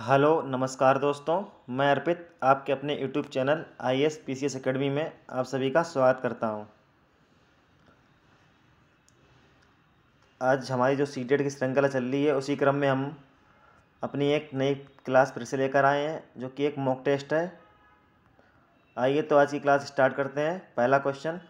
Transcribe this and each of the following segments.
hello नमस्कार दोस्तों मैं अर्पित आपके अपने YouTube channel I S P C S academy में आप सभी का स्वागत करता हूं आज हमारी जो सी e की श्रृंखला चल रही है उसी क्रम में हम अपनी एक नई क्लास फिर से लेकर आए हैं जो कि एक मॉक टेस्ट है आइए तो आज की क्लास स्टार्ट करते हैं पहला क्वेश्चन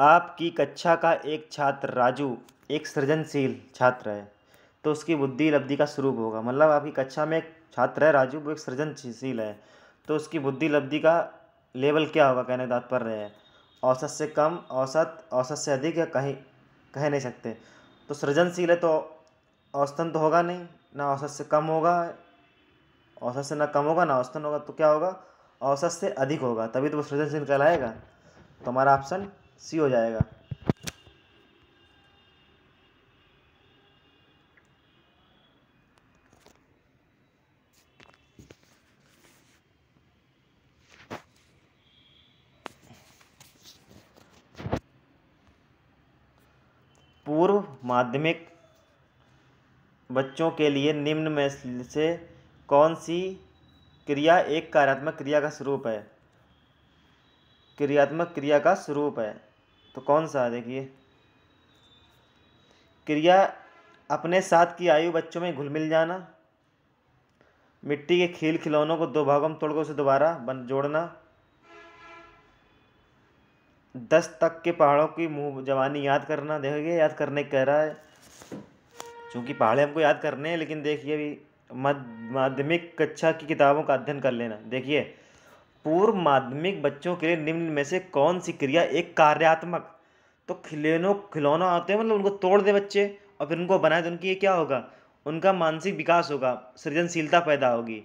आपकी कक्षा का एक छात्र राजू एक सृजनशील छात्र है तो उसकी बुद्धि लब्धि का स्वरूप होगा मतलब आपकी कक्षा में एक छात्र है राजू वो एक सृजनशील है तो उसकी बुद्धि लब्धि का लेवल क्या होगा कहने तात्पर्य है औसत से कम औसत औसत से अधिक या कहीं कह नहीं सकते तो सृजनशील है तो औसतन तो होगा नहीं ना औसत से कम होगा औसत से ना कम होगा ना औसतन होगा तो क्या होगा औसत से अधिक होगा तभी तो वो सृजनशील कहलाएगा तो हमारा ऑप्शन सी हो जाएगा पूर्व माध्यमिक बच्चों के लिए निम्न में से कौन सी क्रिया एक कार्यात्मक क्रिया का स्वरूप है क्रियात्मक क्रिया का स्वरूप है तो कौन सा देखिए क्रिया अपने साथ की आयु बच्चों में घुल मिल जाना मिट्टी के खेल खिलौनों को दो भागों में तोड़कर उसे दोबारा बन जोड़ना दस तक के पहाड़ों की मुँह जवानी याद करना देखिए याद करने कह रहा है क्योंकि पहाड़े हमको याद करने हैं लेकिन देखिए अभी माध्यमिक कक्षा की किताबों का अध्ययन कर लेना देखिए पूर्व माध्यमिक बच्चों के लिए निम्न में से कौन सी क्रिया एक कार्यात्मक तो खिलौनों खिलौना आते हैं मतलब उनको तोड़ दे बच्चे और फिर उनको बनाए तो उनकी ये क्या होगा उनका मानसिक विकास होगा सृजनशीलता पैदा होगी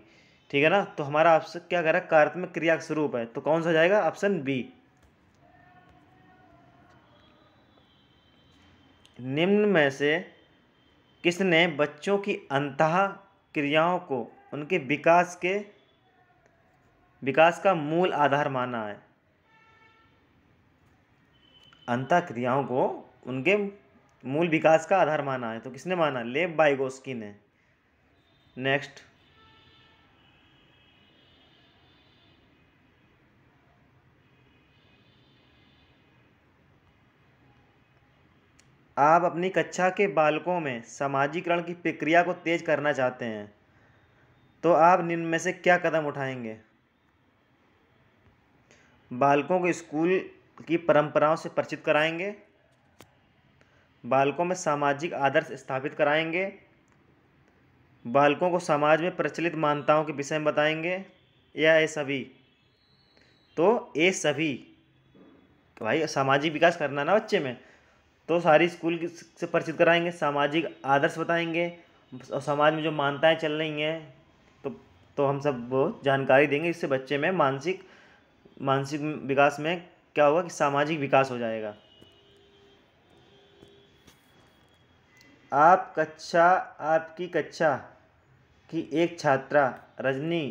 ठीक है ना तो हमारा ऑप्शन क्या कह रहा है कार्यात्मक क्रिया का स्वरूप है तो कौन सा जाएगा ऑप्शन बी निम्न में से किसने बच्चों की अंतः क्रियाओं को उनके विकास के विकास का मूल आधार माना है अंत क्रियाओं को उनके मूल विकास का आधार माना है तो किसने माना लेब बाइगोस्की ने नेक्स्ट आप अपनी कक्षा के बालकों में सामाजिकरण की प्रक्रिया को तेज करना चाहते हैं तो आप निम्न में से क्या कदम उठाएंगे बालकों को स्कूल की परंपराओं से परिचित कराएंगे बालकों में सामाजिक आदर्श स्थापित कराएंगे बालकों को समाज में प्रचलित मान्यताओं के विषय में बताएंगे या ये सभी तो ये सभी तो भाई सामाजिक विकास करना ना बच्चे में तो सारी स्कूल से परिचित कराएंगे सामाजिक आदर्श बताएंगे और समाज में जो मान्यताएँ चल रही हैं तो तो हम सब वो जानकारी देंगे इससे बच्चे में मानसिक मानसिक विकास में क्या होगा कि सामाजिक विकास हो जाएगा आप कक्षा आपकी कक्षा की एक छात्रा रजनी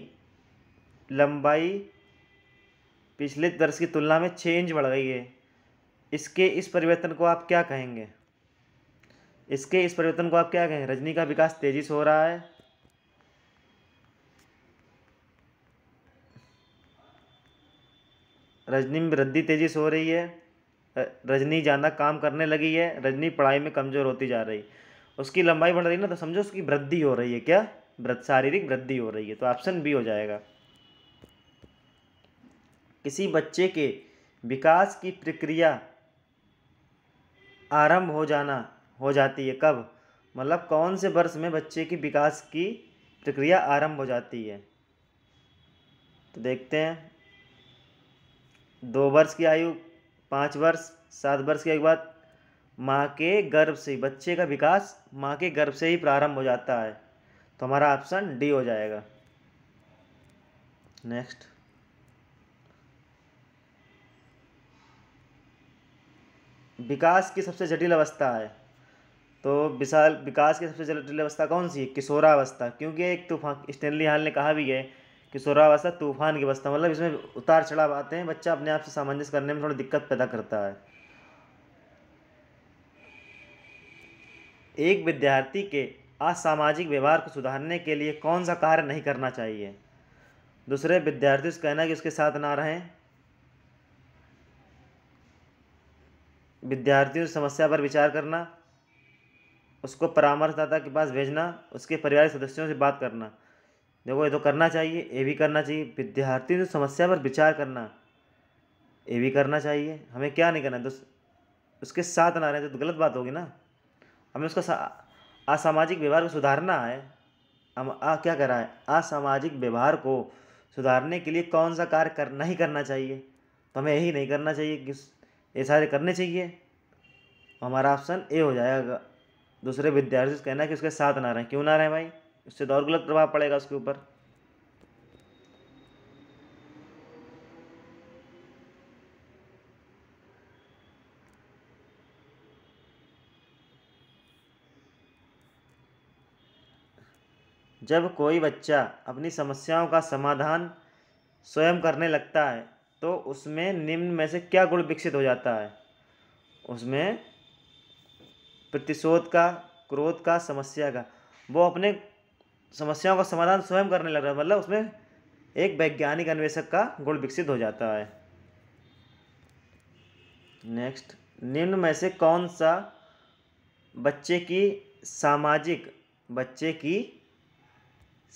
लंबाई पिछले दर्श की तुलना में छः इंच बढ़ गई है इसके इस परिवर्तन को आप क्या कहेंगे इसके इस परिवर्तन को आप क्या कहेंगे रजनी का विकास तेज़ी से हो रहा है रजनी में वृद्धि तेज़ी से हो रही है रजनी ज़्यादा काम करने लगी है रजनी पढ़ाई में कमज़ोर होती जा रही उसकी लंबाई बढ़ रही है ना तो समझो उसकी वृद्धि हो रही है क्या शारीरिक वृद्धि हो रही है तो ऑप्शन बी हो जाएगा किसी बच्चे के विकास की प्रक्रिया आरंभ हो जाना हो जाती है कब मतलब कौन से वर्ष में बच्चे की विकास की प्रक्रिया आरंभ हो जाती है तो देखते हैं दो वर्ष की आयु पाँच वर्ष सात वर्ष के बाद माँ के गर्भ से बच्चे का विकास माँ के गर्भ से ही प्रारंभ हो जाता है तो हमारा ऑप्शन डी हो जाएगा नेक्स्ट विकास की सबसे जटिल अवस्था है तो विशाल विकास की सबसे जटिल अवस्था कौन सी है किशोरावस्था क्योंकि एक तूफान स्टेनली हाल ने कहा भी है किशोरावस्था तूफान की अवस्था मतलब इसमें उतार चढ़ाव आते हैं बच्चा अपने आप से सामंजस्य करने में थोड़ी दिक्कत पैदा करता है एक विद्यार्थी के असामाजिक व्यवहार को सुधारने के लिए कौन सा कार्य नहीं करना चाहिए दूसरे विद्यार्थी से कहना कि उसके साथ ना रहें विद्यार्थियों समस्या पर विचार करना उसको परामर्शदाता के पास भेजना उसके परिवार सदस्यों से बात करना देखो ये तो करना चाहिए ये भी करना चाहिए विद्यार्थी तो समस्या पर विचार करना ये भी करना चाहिए हमें क्या नहीं करना है तो उसके साथ ना रहे तो, तो गलत बात होगी ना हमें उसका असामाजिक व्यवहार को सुधारना है हम आ क्या करा है असामाजिक व्यवहार को सुधारने के लिए कौन सा कार्य कर नहीं करना चाहिए तो हमें यही नहीं करना चाहिए कि ये सारे करने चाहिए हमारा ऑप्शन ए हो जाएगा दूसरे विद्यार्थी से कहना है कि उसके साथ ना रहें क्यों ना रहें भाई इससे तो और गलत प्रभाव पड़ेगा उसके ऊपर जब कोई बच्चा अपनी समस्याओं का समाधान स्वयं करने लगता है तो उसमें निम्न में से क्या गुण विकसित हो जाता है उसमें प्रतिशोध का क्रोध का समस्या का वो अपने समस्याओं का समाधान स्वयं करने लग रहा है मतलब उसमें एक वैज्ञानिक अन्वेषक का गुण विकसित हो जाता है नेक्स्ट निम्न में से कौन सा बच्चे की सामाजिक बच्चे की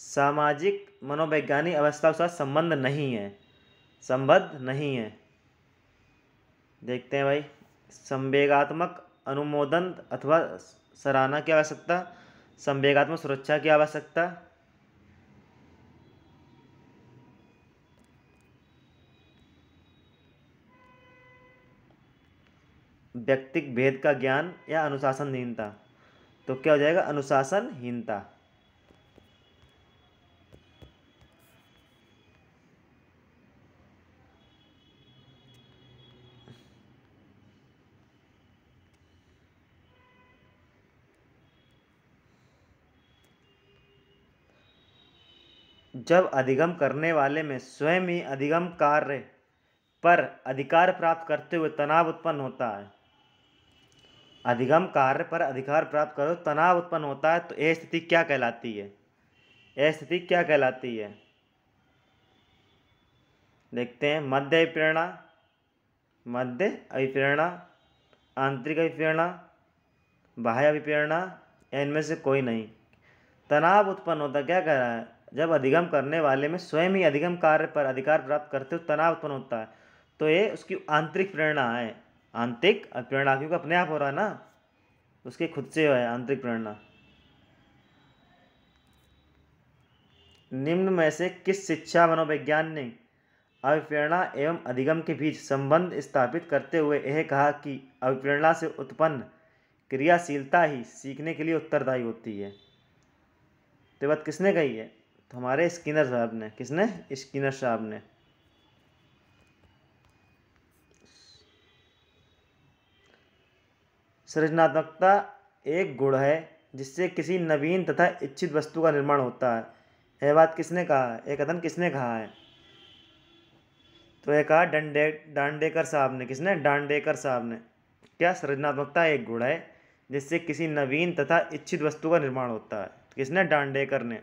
सामाजिक मनोवैज्ञानिक अवस्था के साथ संबंध नहीं है संबद्ध नहीं है देखते हैं भाई संवेगात्मक अनुमोदन अथवा सराहना की आवश्यकता संवेगात्मक सुरक्षा की आवश्यकता व्यक्तिक भेद का ज्ञान या अनुशासनहीनता तो क्या हो जाएगा अनुशासनहीनता जब अधिगम करने वाले में स्वयं ही अधिगम कार्य पर अधिकार प्राप्त करते हुए तनाव उत्पन्न होता है अधिगम कार्य पर अधिकार प्राप्त करो तनाव उत्पन्न होता है तो यह स्थिति क्या कहलाती है यह स्थिति क्या कहलाती है देखते हैं मध्य अभिप्रेरणा मध्य अभिप्रेरणा आंतरिक अभिप्रेरणा बाह्य अभिप्रेरणा या इनमें से कोई नहीं तनाव उत्पन्न होता क्या कह रहा है जब अधिगम करने वाले में स्वयं ही अधिगम कार्य पर अधिकार प्राप्त करते हो तनाव उत्पन्न होता है तो ये उसकी आंतरिक प्रेरणा है आंतरिक प्रेरणा क्योंकि अपने आप हो रहा है ना उसके खुद से है आंतरिक प्रेरणा निम्न में से किस शिक्षा मनोविज्ञान ने अभिप्रेरणा एवं अधिगम के बीच संबंध स्थापित करते हुए यह कहा कि अभिप्रेरणा से उत्पन्न क्रियाशीलता ही सीखने के लिए उत्तरदायी होती है तो बात किसने कही है तो हमारे स्किनर साहब ने किसने स्किनर साहब ने सृजनात्मकता एक गुण है जिससे किसी नवीन तथा इच्छित वस्तु का निर्माण होता है यह बात किसने कहा है यह कथन किसने कहा है तो यह कहा डंडे डांडेकर साहब ने किसने डांडेकर साहब ने क्या सृजनात्मकता एक गुण है जिससे किसी नवीन तथा इच्छित वस्तु का निर्माण होता है किसने डांडेकर ने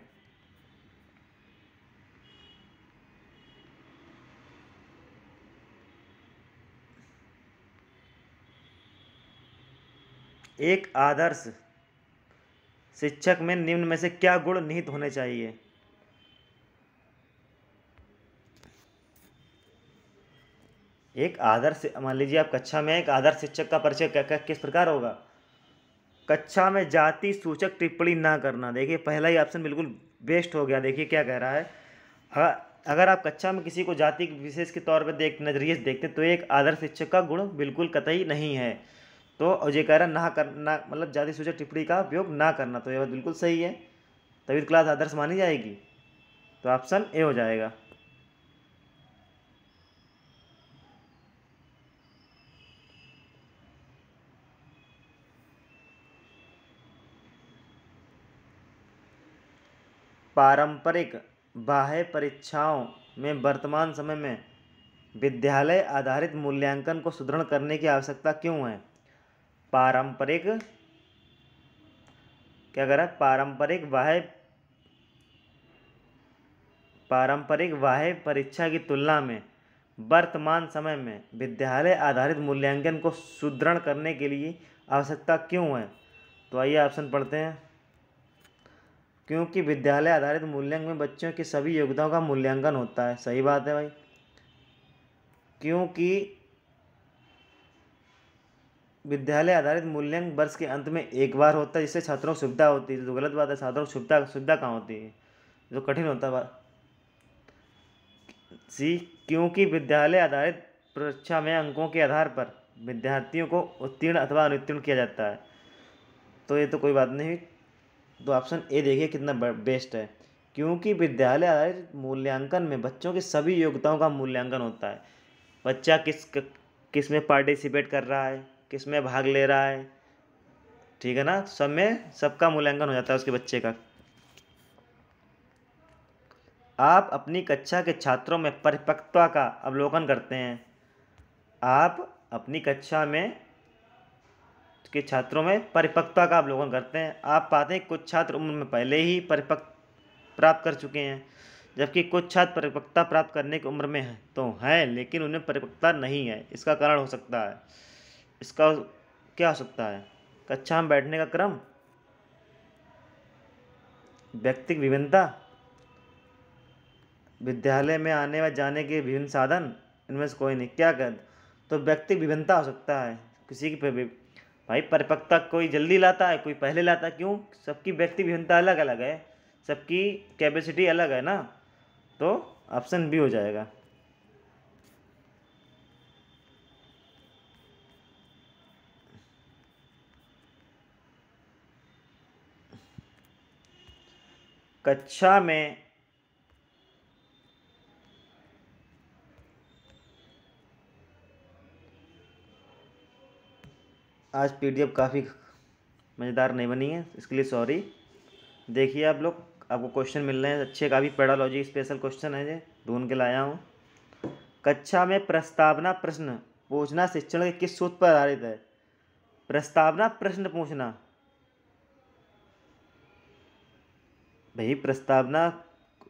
एक आदर्श शिक्षक में निम्न में से क्या गुण निहित होने चाहिए एक आदर्श मान लीजिए आप कक्षा में एक आदर्श शिक्षक का परिचय क्या किस प्रकार होगा कक्षा में जाति सूचक टिप्पणी ना करना देखिए पहला ही ऑप्शन बिल्कुल बेस्ट हो गया देखिए क्या कह रहा है अगर आप कक्षा में किसी को जाति विशेष के तौर पर देख नज़रिए देखते तो एक आदर्श शिक्षक का गुण बिल्कुल कतई नहीं है तो ये कह रहा ना करना मतलब जाति सूचक टिप्पणी का उपयोग ना करना तो यह बात बिल्कुल सही है तभी तो क्लास आदर्श मानी जाएगी तो ऑप्शन ए हो जाएगा पारंपरिक बाह्य परीक्षाओं में वर्तमान समय में विद्यालय आधारित मूल्यांकन को सुदृढ़ करने की आवश्यकता क्यों है पारंपरिक क्या कह रहा है पारंपरिक वाह पारंपरिक वाह परीक्षा की तुलना में वर्तमान समय में विद्यालय आधारित मूल्यांकन को सुदृढ़ करने के लिए आवश्यकता क्यों है तो आइए ऑप्शन पढ़ते हैं क्योंकि विद्यालय आधारित मूल्यांकन में बच्चों के सभी योग्यताओं का मूल्यांकन होता है सही बात है भाई क्योंकि विद्यालय आधारित मूल्यांकन वर्ष के अंत में एक बार होता है जिससे छात्रों को सुविधा होती है जो तो गलत बात है छात्रों को सुविधा सुविधा कहाँ होती है जो कठिन होता है सी क्योंकि विद्यालय आधारित परीक्षा में अंकों के आधार पर विद्यार्थियों को उत्तीर्ण अथवा अनुत्तीर्ण किया जाता है तो ये तो कोई बात नहीं तो ऑप्शन ए देखिए कितना बेस्ट है क्योंकि विद्यालय आधारित मूल्यांकन में बच्चों की सभी योग्यताओं का मूल्यांकन होता है बच्चा किस किस में पार्टिसिपेट कर रहा है किस में भाग ले रहा है ठीक है ना सब में सबका मूल्यांकन हो जाता है उसके बच्चे का आप अपनी कक्षा के छात्रों में परिपक्वता का अवलोकन करते हैं आप अपनी कक्षा में के छात्रों में परिपक्वता का अवलोकन करते हैं आप पाते हैं कुछ छात्र उम्र में पहले ही परिपक्व प्राप्त कर चुके हैं जबकि कुछ छात्र परिपक्वता प्राप्त करने की उम्र में हैं तो हैं लेकिन उन्हें परिपक्वता नहीं है इसका कारण हो सकता है इसका क्या हो सकता है कक्षा में बैठने का क्रम व्यक्तिक विभिन्नता विद्यालय में आने व जाने के विभिन्न साधन इनमें से कोई नहीं क्या कर तो व्यक्तिक विभिन्नता हो सकता है किसी की भाई परिपक्वता कोई जल्दी लाता है कोई पहले लाता है क्यों सबकी व्यक्ति विभिन्नता अलग अलग है सबकी कैपेसिटी अलग है ना तो ऑप्शन बी हो जाएगा कक्षा में आज पीडीएफ काफ़ी मज़ेदार नहीं बनी है इसके लिए सॉरी देखिए आप लोग आपको क्वेश्चन मिल रहे हैं अच्छे काफ़ी पेडालॉजी स्पेशल क्वेश्चन है ये ढूंढ के लाया हूँ कक्षा में प्रस्तावना प्रश्न पूछना शिक्षण के किस सूत्र पर आधारित है प्रस्तावना प्रश्न पूछना भाई प्रस्तावना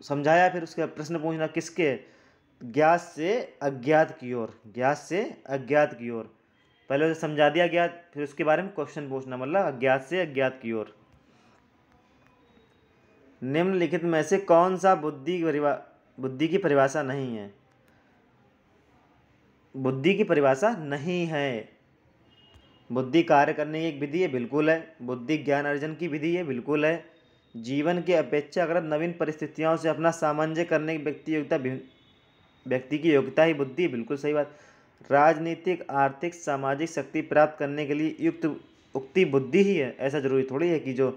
समझाया फिर उसके प्रश्न पूछना किसके ज्ञात से अज्ञात की ओर ज्ञात से अज्ञात की ओर पहले उसे समझा दिया ज्ञात फिर उसके बारे में क्वेश्चन पूछना मतलब अज्ञात से अज्ञात की ओर निम्नलिखित में से कौन सा बुद्धि बुद्धि की परिभाषा नहीं है बुद्धि की परिभाषा नहीं है बुद्धि कार्य करने की एक विधि है बिल्कुल है बुद्धि ज्ञान अर्जन की विधि है बिल्कुल है जीवन के अपेक्षाकृत नवीन परिस्थितियों से अपना सामंजस्य करने की व्यक्ति योग्यता व्यक्ति की योग्यता ही बुद्धि बिल्कुल सही बात राजनीतिक आर्थिक सामाजिक शक्ति प्राप्त करने के लिए युक्त उक्ति बुद्धि ही है ऐसा जरूरी थोड़ी है कि जो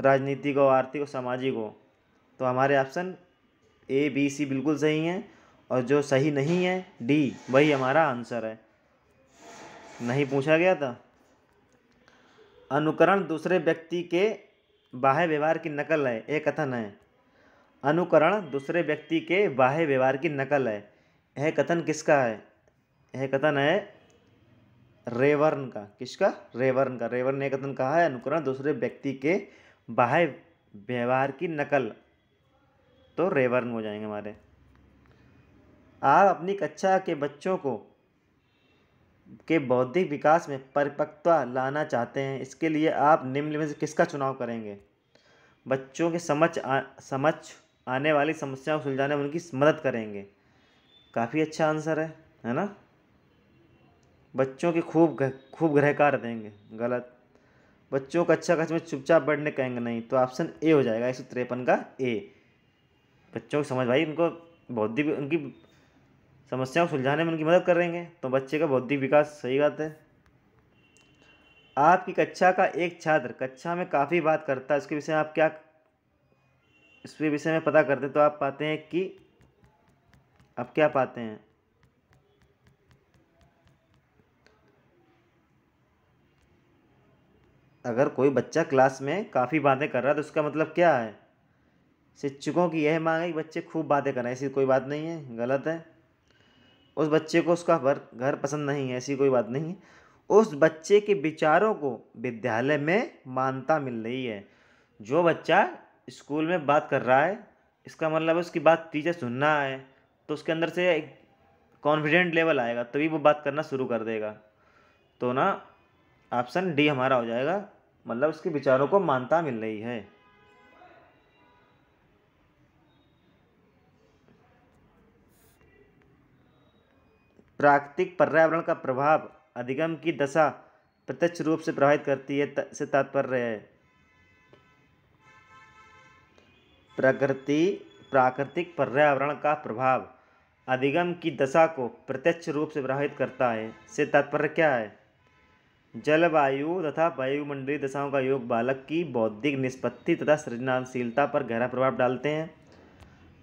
राजनीतिक हो आर्थिक हो सामाजिक हो तो हमारे ऑप्शन ए बी सी बिल्कुल सही हैं और जो सही नहीं है डी वही हमारा आंसर है नहीं पूछा गया था अनुकरण दूसरे व्यक्ति के बाह्य व्यवहार की नकल है यह कथन है अनुकरण दूसरे व्यक्ति के बाह्य व्यवहार की नकल है यह कथन किसका है यह कथन है रेवर्न का किसका रेवर्न का रेवर्न ने कथन कहा है अनुकरण दूसरे व्यक्ति के बाह्य व्यवहार की नकल तो रेवर्न हो जाएंगे हमारे आप अपनी कक्षा के बच्चों को के बौद्धिक विकास में परिपक्वता लाना चाहते हैं इसके लिए आप निम्न में से किसका चुनाव करेंगे बच्चों के समझ आ, समझ आने वाली समस्याओं को सुलझाने में उनकी मदद करेंगे काफ़ी अच्छा आंसर है है ना बच्चों के खूब खूब ग्रहकार देंगे गलत बच्चों का अच्छा कच्छ में चुपचाप बढ़ने कहेंगे नहीं तो ऑप्शन ए हो जाएगा एक सौ तिरपन का ए बच्चों को समझ भाई उनको बौद्धिक उनकी समस्याओं को सुलझाने में उनकी मदद करेंगे तो बच्चे का बौद्धिक विकास सही बात है आपकी कक्षा का एक छात्र कक्षा में काफ़ी बात करता है उसके विषय में आप क्या इस विषय में पता करते तो आप पाते हैं कि आप क्या पाते हैं अगर कोई बच्चा क्लास में काफ़ी बातें कर रहा है तो उसका मतलब क्या है शिक्षकों की यह मांग है कि बच्चे खूब बातें करें ऐसी कोई बात नहीं है गलत है उस बच्चे को उसका घर घर पसंद नहीं है ऐसी कोई बात नहीं है उस बच्चे के विचारों को विद्यालय में मान्यता मिल रही है जो बच्चा स्कूल में बात कर रहा है इसका मतलब है उसकी बात टीचर सुनना है तो उसके अंदर से एक कॉन्फिडेंट लेवल आएगा तभी वो बात करना शुरू कर देगा तो ना ऑप्शन डी हमारा हो जाएगा मतलब उसके विचारों को मान्यता मिल रही है प्राकृतिक पर्यावरण का प्रभाव अधिगम की दशा प्रत्यक्ष रूप से प्रभावित करती है से तात्पर्य है प्रकृति प्राकृतिक पर्यावरण का प्रभाव अधिगम की दशा को प्रत्यक्ष रूप से प्रभावित करता है से तात्पर्य क्या है जलवायु तथा वायुमंडलीय दशाओं का योग बालक की बौद्धिक निष्पत्ति तथा सृजनशीलता पर गहरा प्रभाव डालते हैं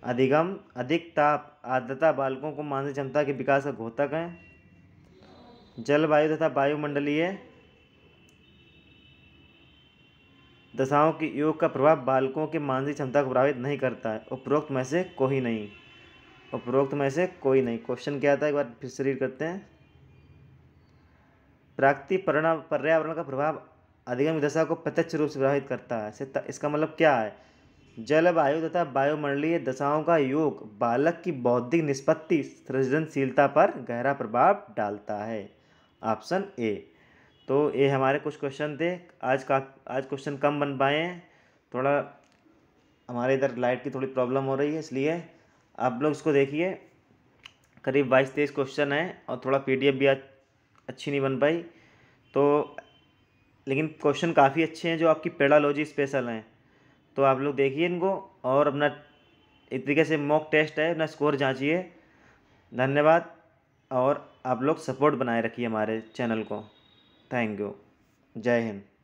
अधिगम अधिक ताप आर्द्रता बालकों को मानसिक क्षमता के विकास का घोतक हैं जलवायु तथा वायुमंडलीय दशाओं के योग का प्रभाव बालकों के मानसिक क्षमता को प्रभावित नहीं करता है उपरोक्त में से कोई नहीं उपरोक्त में से कोई नहीं क्वेश्चन क्या है एक बार फिर शरीर करते हैं प्राकृतिक पर्यावरण का प्रभाव अधिगम दशा को प्रत्यक्ष रूप से प्रभावित करता है इसका मतलब क्या है जलवायु तथा वायुमंडलीय दशाओं का योग बालक की बौद्धिक निष्पत्ति सृजनशीलता पर गहरा प्रभाव डालता है ऑप्शन ए तो ये हमारे कुछ क्वेश्चन थे आज का आज क्वेश्चन कम बन पाए हैं थोड़ा हमारे इधर लाइट की थोड़ी प्रॉब्लम हो रही है इसलिए आप लोग इसको देखिए करीब बाईस तेईस क्वेश्चन है और थोड़ा पी भी आज अच्छी नहीं बन पाई तो लेकिन क्वेश्चन काफ़ी अच्छे हैं जो आपकी पेडालॉजी स्पेशल हैं तो आप लोग देखिए इनको और अपना एक तरीके से मॉक टेस्ट है अपना स्कोर जांचिए धन्यवाद और आप लोग सपोर्ट बनाए रखिए हमारे चैनल को थैंक यू जय हिंद